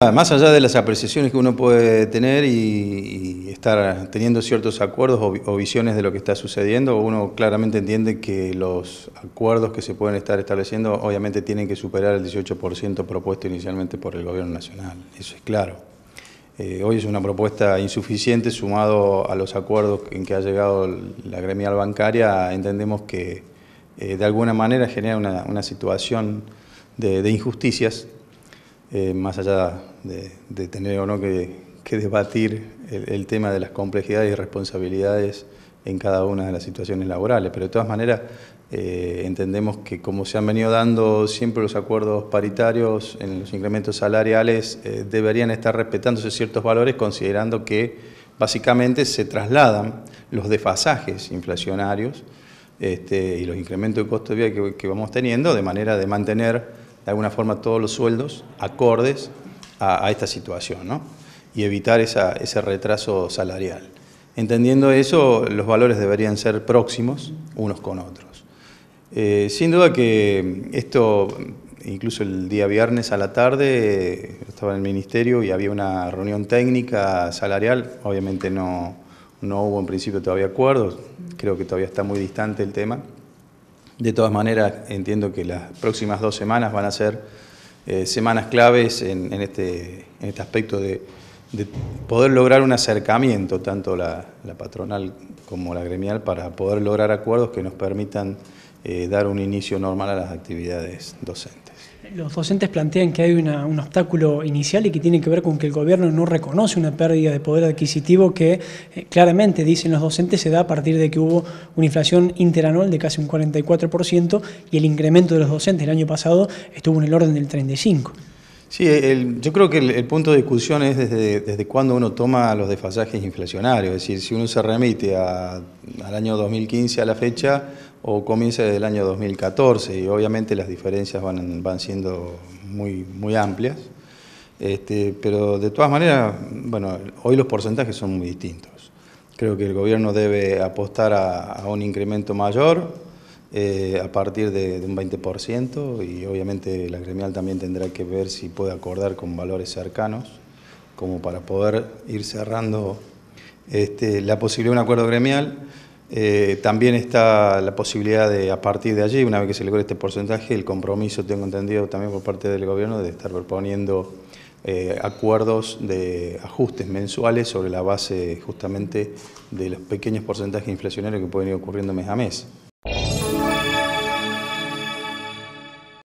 Ah, más allá de las apreciaciones que uno puede tener y, estar teniendo ciertos acuerdos o, visiones de lo que está sucediendo, uno claramente entiende que los acuerdos que se pueden estar estableciendo obviamente tienen que superar el 18% propuesto inicialmente por el Gobierno Nacional, eso es claro. Eh, hoy es una propuesta insuficiente sumado a los acuerdos en que ha llegado la gremial bancaria, entendemos que eh, de alguna manera genera una, situación de injusticias eh, más allá de, tener o no que, debatir el, tema de las complejidades y responsabilidades en cada una de las situaciones laborales. Pero de todas maneras, eh, entendemos que como se han venido dando siempre los acuerdos paritarios en los incrementos salariales, eh, deberían estar respetándose ciertos valores considerando que básicamente se trasladan los desfasajes inflacionarios este, y los incrementos de costo de vida que vamos teniendo de manera de mantener de alguna forma todos los sueldos acordes a, esta situación y evitar ese retraso salarial. Entendiendo eso, los valores deberían ser próximos unos con otros. Eh, sin duda que esto, incluso el día viernes a la tarde, estaba en el ministerio y había una reunión técnica salarial, obviamente no, no hubo en principio todavía acuerdos, creo que todavía está muy distante el tema. De todas maneras, entiendo que las próximas dos semanas van a ser eh, semanas claves en, este, en este aspecto de, poder lograr un acercamiento, tanto la, patronal como la gremial, para poder lograr acuerdos que nos permitan eh, dar un inicio normal a las actividades docentes. Los docentes plantean que hay un obstáculo inicial y que tiene que ver con que el gobierno no reconoce una pérdida de poder adquisitivo que eh, claramente, dicen los docentes, se da a partir de que hubo una inflación interanual de casi un 44% y el incremento de los docentes el año pasado estuvo en el orden del 35%. Sí, yo creo que el, punto de discusión es desde, desde cuándo uno toma los desfasajes inflacionarios. Es decir, si uno se remite al año 2015 a la fecha, o comienza desde el año 2014 y obviamente las diferencias van, siendo muy, muy amplias. Este, pero de todas maneras, bueno, hoy los porcentajes son muy distintos. Creo que el gobierno debe apostar a, un incremento mayor eh, a partir de, un 20% y obviamente la gremial también tendrá que ver si puede acordar con valores cercanos como para poder ir cerrando este, la posibilidad de un acuerdo gremial eh, también está la posibilidad de, a partir de allí, una vez que se logre este porcentaje, el compromiso, tengo entendido también por parte del gobierno, de estar proponiendo eh, acuerdos de ajustes mensuales sobre la base justamente de los pequeños porcentajes inflacionarios que pueden ir ocurriendo mes a mes.